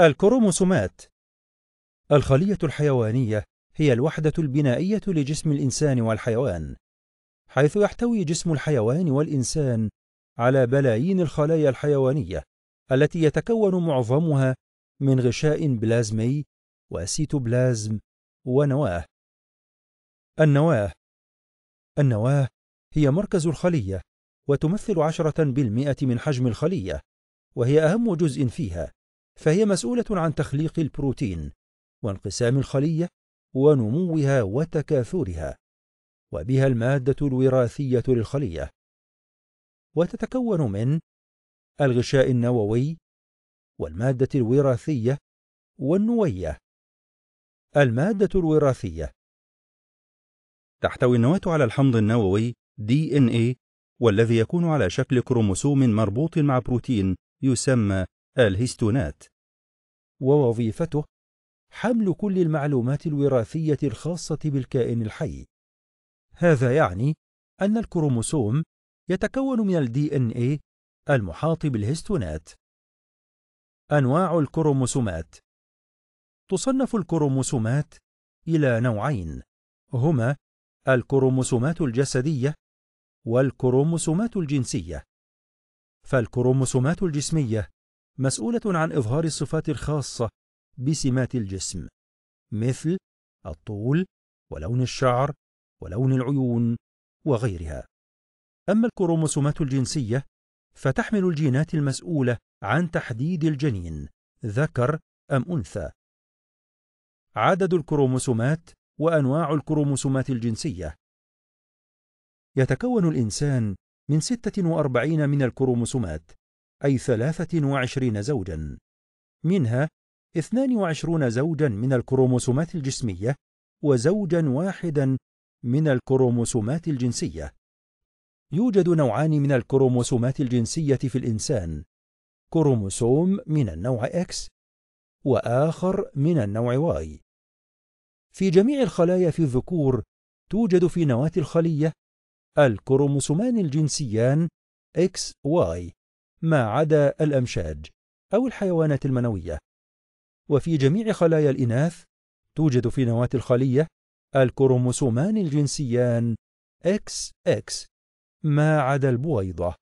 الكروموسومات الخلية الحيوانية هي الوحدة البنائية لجسم الإنسان والحيوان، حيث يحتوي جسم الحيوان والإنسان على بلايين الخلايا الحيوانية التي يتكون معظمها من غشاء بلازمي وسيتوبلازم ونواة. النواة النواة هي مركز الخلية وتمثل عشرة بالمئة من حجم الخلية، وهي أهم جزء فيها. فهي مسؤولة عن تخليق البروتين وانقسام الخلية ونموها وتكاثرها وبها المادة الوراثية للخلية وتتكون من الغشاء النووي والمادة الوراثية والنوية المادة الوراثية تحتوي النواة على الحمض النووي DNA إيه، والذي يكون على شكل كروموسوم مربوط مع بروتين يسمى الهستونات ووظيفته حمل كل المعلومات الوراثية الخاصة بالكائن الحي هذا يعني أن الكروموسوم يتكون من الـ إن إيه المحاط بالهستونات أنواع الكروموسومات تصنف الكروموسومات إلى نوعين هما الكروموسومات الجسدية والكروموسومات الجنسية فالكروموسومات الجسمية مسؤولة عن إظهار الصفات الخاصة بسمات الجسم مثل الطول ولون الشعر ولون العيون وغيرها أما الكروموسومات الجنسية فتحمل الجينات المسؤولة عن تحديد الجنين ذكر أم أنثى عدد الكروموسومات وأنواع الكروموسومات الجنسية يتكون الإنسان من 46 من الكروموسومات أي ثلاثة وعشرين زوجا منها اثنان وعشرون زوجا من الكروموسومات الجسمية وزوجا واحدا من الكروموسومات الجنسية يوجد نوعان من الكروموسومات الجنسية في الإنسان كروموسوم من النوع X وآخر من النوع Y في جميع الخلايا في الذكور توجد في نواة الخلية الكروموسومان الجنسيان XY ما عدا الأمشاج أو الحيوانات المنوية وفي جميع خلايا الإناث توجد في نواة الخلية الكروموسومان الجنسيان XX ما عدا البويضة